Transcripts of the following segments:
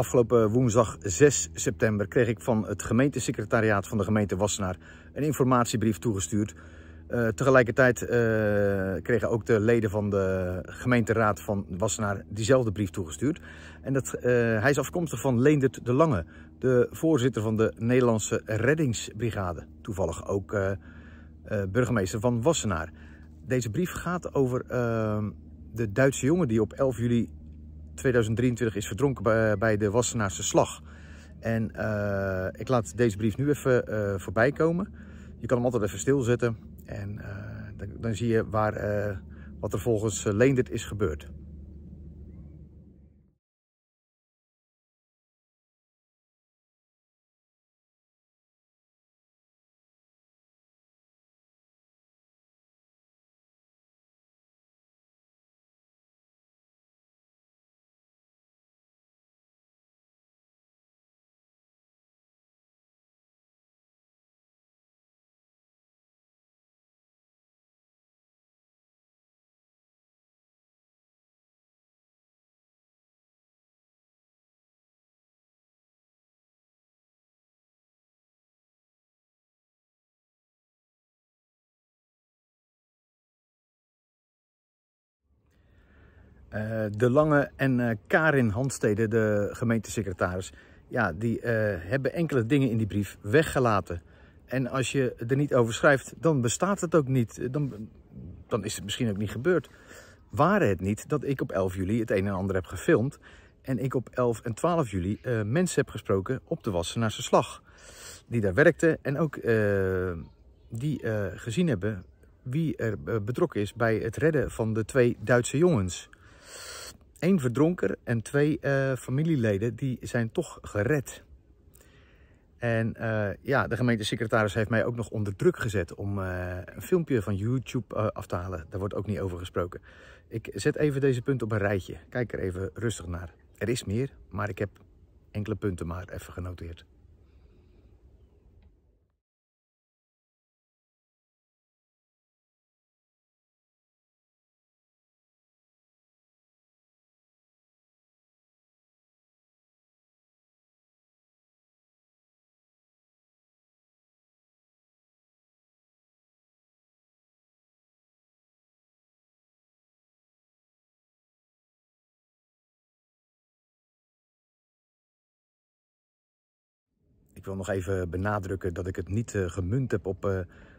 Afgelopen woensdag 6 september kreeg ik van het gemeentesecretariaat van de gemeente Wassenaar een informatiebrief toegestuurd. Eh, tegelijkertijd eh, kregen ook de leden van de gemeenteraad van Wassenaar diezelfde brief toegestuurd. En dat, eh, hij is afkomstig van Leendert de Lange, de voorzitter van de Nederlandse Reddingsbrigade. Toevallig ook burgemeester van Wassenaar. Deze brief gaat over ehm, de Duitse jongen die op 11 juli 2023 is verdronken bij, de Wassenaarse Slag. En eh, ik laat deze brief nu even eh, voorbij komen. Je kan hem altijd even stilzetten en eh, dan, dan, zie je waar, wat er volgens Leendert is gebeurd. Eh, de Lange en eh, Karin Handstede, de gemeentesecretaris, ja, die eh, hebben enkele dingen in die brief weggelaten. En als je er niet over schrijft, dan bestaat het ook niet. Dan, dan is het misschien ook niet gebeurd. Waren het niet dat ik op 11 juli het een en ander heb gefilmd en ik op 11 en 12 juli mensen heb gesproken op de Wassenaarse Slag. Die daar werkten en ook die gezien hebben wie er betrokken is bij het redden van de twee Duitse jongens. Eén verdronker en twee eh, familieleden die zijn toch gered. En uh, ja, de gemeentesecretaris heeft mij ook nog onder druk gezet om eh, een filmpje van YouTube af te halen. Daar wordt ook niet over gesproken. Ik zet even deze punten op een rijtje. Kijk er even rustig naar. Er is meer, maar ik heb enkele punten maar even genoteerd. Ik wil nog even benadrukken dat ik het niet eh, gemunt heb op eh,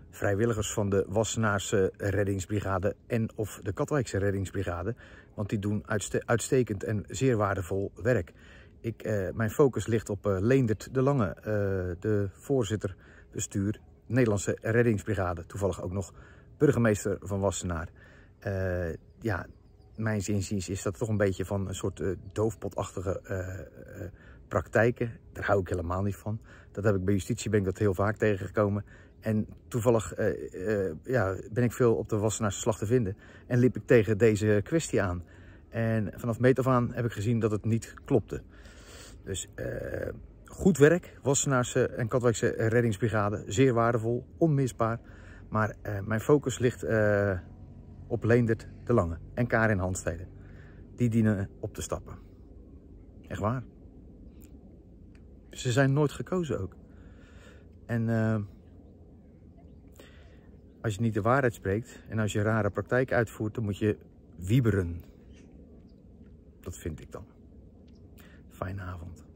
vrijwilligers van de Wassenaarse reddingsbrigade en of de Katwijkse reddingsbrigade. Want die doen uitstekend en zeer waardevol werk. Ik, eh, mijn focus ligt op Leendert de Lange, de voorzitter bestuur Nederlandse reddingsbrigade. Toevallig ook nog burgemeester van Wassenaar. ja, mijn zin is dat toch een beetje van een soort doofpotachtige praktijken, daar hou ik helemaal niet van. Dat heb ik bij justitie ben ik dat heel vaak tegengekomen. En toevallig eh, eh, ja, ben ik veel op de Wassenaarse slag te vinden. En liep ik tegen deze kwestie aan. En vanaf meet af aan heb ik gezien dat het niet klopte. Dus eh, goed werk, Wassenaarse en Katwijkse reddingsbrigade. Zeer waardevol, onmisbaar. Maar mijn focus ligt op Leendert de Lange en Karin Handsteden. Die dienen op te stappen. Echt waar. Ze zijn nooit gekozen ook. En eh, als je niet de waarheid spreekt en als je rare praktijk uitvoert, dan moet je wieberen. Dat vind ik dan. Fijne avond.